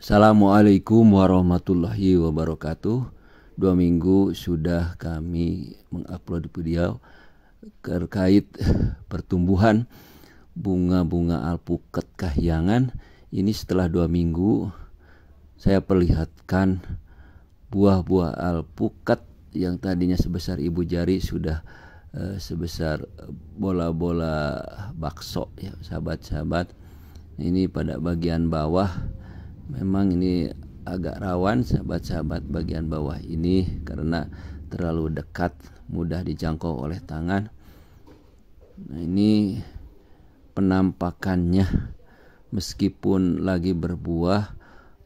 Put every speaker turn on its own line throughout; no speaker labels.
Assalamualaikum warahmatullahi wabarakatuh. Dua minggu sudah kami mengupload video terkait pertumbuhan bunga-bunga alpukat kahyangan. Ini setelah dua minggu saya perlihatkan buah-buah alpukat yang tadinya sebesar ibu jari sudah eh, sebesar bola-bola bakso ya sahabat-sahabat. Ini pada bagian bawah memang ini agak rawan sahabat-sahabat bagian bawah ini karena terlalu dekat mudah dijangkau oleh tangan nah ini penampakannya meskipun lagi berbuah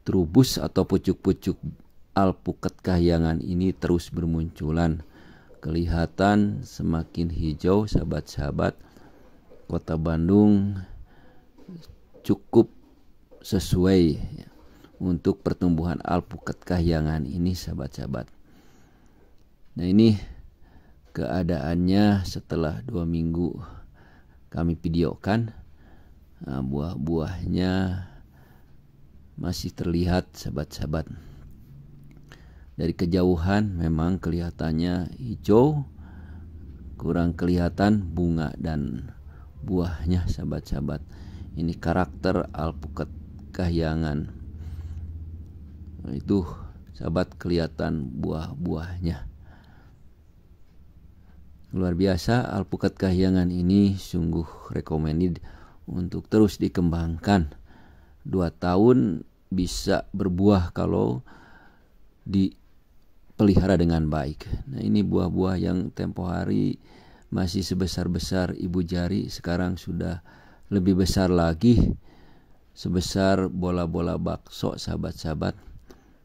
trubus atau pucuk-pucuk alpukat kahyangan ini terus bermunculan kelihatan semakin hijau sahabat-sahabat kota Bandung cukup sesuai untuk pertumbuhan alpukat kahyangan ini sahabat-sahabat. Nah ini keadaannya setelah dua minggu kami videokan nah, buah-buahnya masih terlihat sahabat-sahabat. Dari kejauhan memang kelihatannya hijau, kurang kelihatan bunga dan buahnya sahabat-sahabat. Ini karakter alpukat kahyangan itu sahabat kelihatan buah-buahnya. Luar biasa Alpukat Kahyangan ini sungguh recommended untuk terus dikembangkan. Dua tahun bisa berbuah kalau dipelihara dengan baik. Nah ini buah-buah yang tempo hari masih sebesar-besar ibu jari sekarang sudah lebih besar lagi sebesar bola-bola bakso sahabat-sahabat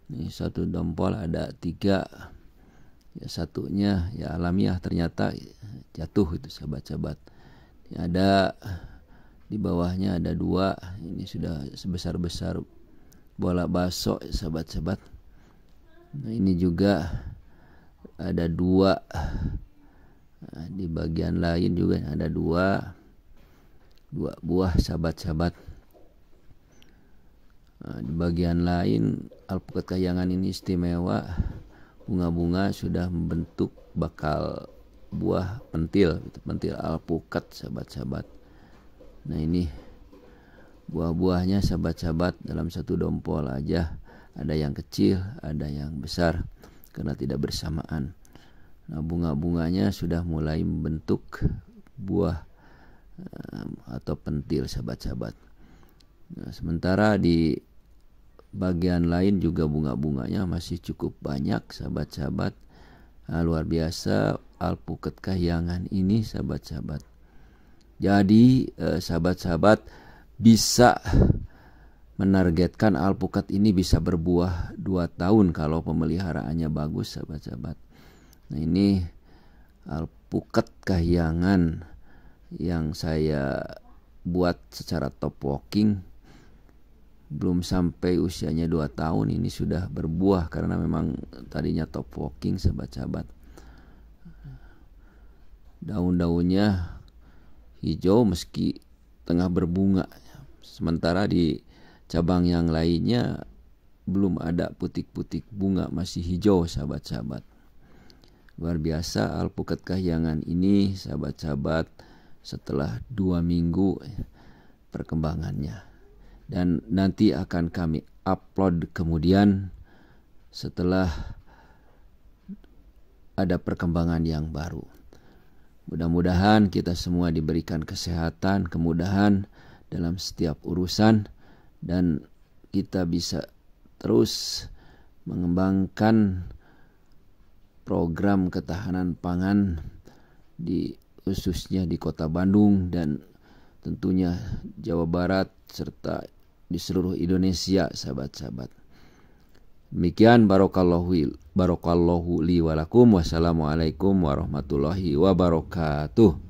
ini satu dompol ada tiga. Ya, satunya ya alamiah ternyata jatuh itu sahabat-sahabat. Ada di bawahnya ada dua. Ini sudah sebesar besar bola baso sahabat-sahabat. Nah, ini juga ada dua. Nah, di bagian lain juga ada dua dua buah sahabat-sahabat. Nah, di bagian lain alpukat kahyangan ini istimewa bunga-bunga sudah membentuk bakal buah pentil gitu, pentil alpukat sahabat-sahabat nah ini buah-buahnya sahabat-sahabat dalam satu dompol aja ada yang kecil ada yang besar karena tidak bersamaan nah bunga-bunganya sudah mulai membentuk buah eh, atau pentil sahabat-sahabat nah, sementara di bagian lain juga bunga-bunganya masih cukup banyak sahabat-sahabat nah, luar biasa alpukat kahyangan ini sahabat-sahabat jadi eh, sahabat-sahabat eh, bisa menargetkan alpukat ini bisa berbuah 2 tahun kalau pemeliharaannya bagus sahabat-sahabat nah ini alpukat kahyangan yang saya buat secara top walking belum sampai usianya 2 tahun ini sudah berbuah karena memang tadinya top walking sahabat-sahabat daun-daunnya hijau meski tengah berbunga sementara di cabang yang lainnya belum ada putik-putik bunga masih hijau sahabat-sahabat luar biasa alpukat kahyangan ini sahabat-sahabat setelah dua minggu perkembangannya dan nanti akan kami upload kemudian setelah ada perkembangan yang baru. Mudah-mudahan kita semua diberikan kesehatan, kemudahan dalam setiap urusan dan kita bisa terus mengembangkan program ketahanan pangan di khususnya di Kota Bandung dan tentunya Jawa Barat serta di seluruh Indonesia sahabat-sahabat. Demikian barokallahu barokallahu li walakum wassalamualaikum warahmatullahi wabarakatuh.